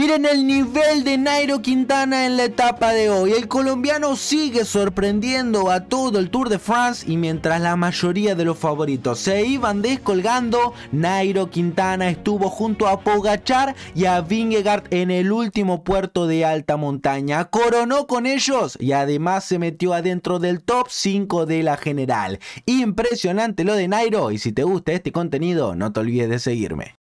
Miren el nivel de Nairo Quintana en la etapa de hoy. El colombiano sigue sorprendiendo a todo el Tour de France y mientras la mayoría de los favoritos se iban descolgando, Nairo Quintana estuvo junto a Pogachar y a Vingegaard en el último puerto de alta montaña. Coronó con ellos y además se metió adentro del top 5 de la general. Impresionante lo de Nairo y si te gusta este contenido no te olvides de seguirme.